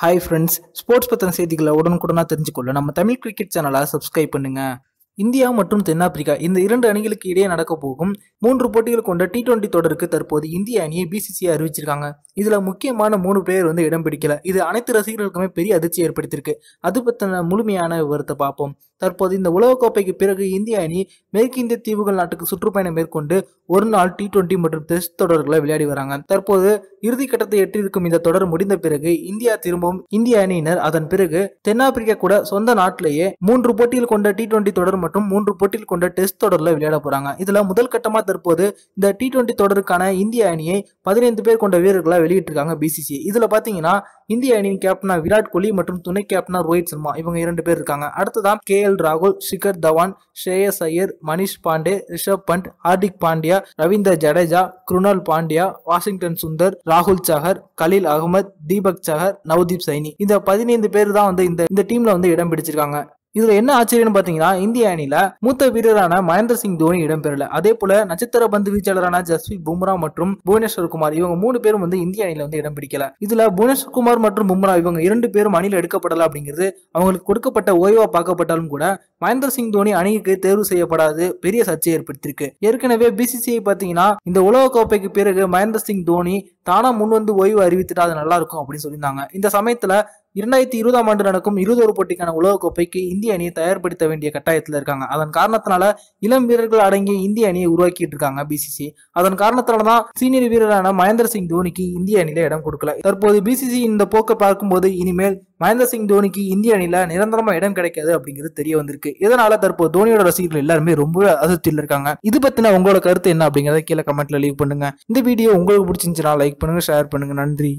hi friends sports பற்றின செய்திகளை உடனுக்குடனாக தெரிஞ்சுக்கொள்ள நம்ம தமிழ் கிரிக்கெட் சேனலை சப்ஸ்கிரைப் பண்ணுங்கள் இந்தியா மற்றும் தென்னாப்பிரிக்கா இந்த இரண்டு அணிகளுக்கு இடையே நடக்க போகும் மூன்று போட்டிகள் கொண்ட டி டுவெண்ட்டி தொடருக்கு தற்போது இந்திய அணியை பிசிசிஐ அறிவிச்சிருக்காங்க இதில் முக்கியமான மூணு பேர் வந்து இடம் பிடிக்கல இது அனைத்து ரசிகர்களுக்குமே பெரிய அதிர்ச்சி ஏற்படுத்தியிருக்கு அது பற்றின முழுமையான விவரத்தை பார்ப்போம் தற்போது இந்த உலகக்கோப்பைக்கு பிறகு இந்திய அணி மேற்கிந்திய தீவுகள் நாட்டுக்கு சுற்றுப்பயணம் மேற்கொண்டு ஒரு நாள் டி டுவெண்டி மற்றும் டெஸ்ட் தொடர்களை விளையாடி வராங்க தற்போது இறுதிக்கட்டத்தை எட்டியிருக்கும் இந்த தொடர் முடிந்த பிறகு இந்தியா திரும்பவும் இந்திய அணியினர் அதன் பிறகு தென்னாப்பிரிக்கா கூட சொந்த நாட்டிலேயே மூன்று போட்டியில் கொண்ட டி டுவெண்டி தொடர் மற்றும் மூன்று போட்டியில் கொண்ட டெஸ்ட் தொடர்ல விளையாட போறாங்க இதுல முதல் கட்டமா தற்போது இந்த டி டுவெண்டி தொடருக்கான இந்திய அணியை பதினைந்து பேர் கொண்ட வீரர்களா வெளியிட்டிருக்காங்க பிசிசி இதுல பாத்தீங்கன்னா இந்திய அணியின் கேப்டனா விராட் கோலி மற்றும் துணை கேப்டனா ரோஹித் சர்மா இவங்க இரண்டு பேர் இருக்காங்க அடுத்ததான் கே எல் ராகுல் ஷிகர் தவான் ஸ்ரேயஸ் ஐயர் மணிஷ் பாண்டே ரிஷப் பண்ட் ஹார்திக் பாண்டியா ரவீந்தர் ஜடேஜா குருணால் பாண்டியா வாஷிங்டன் சுந்தர் ராகுல் சஹர் கலீல் அகமது தீபக் சஹர் நவ்தீப் சைனி இந்த பதினைந்து பேர் தான் வந்து இந்த இந்த டீம்ல வந்து இடம் பிடிச்சிருக்காங்க இதுல என்ன ஆச்சரியம்னு பாத்தீங்கன்னா இந்திய அணியில மூத்த வீரரான மகேந்திர சிங் தோனி இடம்பெறல அதே போல நட்சத்திர பந்து வீச்சாளரான ஜஸ்வி பும்ரா மற்றும் புவனேஸ்வர் குமார் இவங்க மூணு பேரும் வந்து இந்திய அணியில வந்து இடம் பிடிக்கல இதுல புவனேஸ்வர் குமார் மற்றும் பும்ரா இவங்க இரண்டு பேரும் அணியில் எடுக்கப்படல அப்படிங்கிறது அவங்களுக்கு கொடுக்கப்பட்ட ஓய்வா பார்க்கப்பட்டாலும் கூட மகேந்திர சிங் தோனி அணிக்கு தேர்வு செய்யப்படாது பெரிய சர்ச்சை ஏற்படுத்திருக்கு ஏற்கனவே பிசிசிஐ பாத்தீங்கன்னா இந்த உலக கோப்பைக்கு பிறகு மகேந்திர சிங் தோனி தானா முன் வந்து ஓய்வு அறிவித்துட்டா அது நல்லா இருக்கும் அப்படின்னு சொல்லியிருந்தாங்க இந்த சமயத்துல இரண்டாயிரத்தி இருபதாம் ஆண்டு நடக்கும் இருபதொரு போட்டிக்கான உலக கோப்பைக்கு இந்திய அணியை தயார்படுத்த வேண்டிய கட்டாயத்தில் இருக்காங்க அதன் காரணத்தினால இளம் வீரர்கள் அடங்கிய இந்திய அணியை உருவாக்கிட்டு இருக்காங்க பிசிசி அதன் காரணத்தினால தான் சீனியர் வீரரான மகேந்திர சிங் தோனிக்கு இந்திய அணியில இடம் கொடுக்கல தற்போது பிசிசி இந்த போக்கை பார்க்கும்போது இனிமேல் மகேந்திர சிங் தோனிக்கு இந்திய அணியில நிரந்தரமா இடம் கிடைக்காது அப்படிங்கிறது தெரிய வந்திருக்கு இதனால தற்போது தோனியோட ரசிகர்கள் எல்லாருமே ரொம்ப அதிர்ச்சியில் இருக்காங்க இது பத்தின உங்களோட கருத்து என்ன அப்படிங்கறத கீழே கமெண்ட்ல லீவ் பண்ணுங்க இந்த வீடியோ உங்களுக்கு பிடிச்சிருந்துச்சுன்னா லைக் பண்ணுங்க ஷேர் பண்ணுங்க நன்றி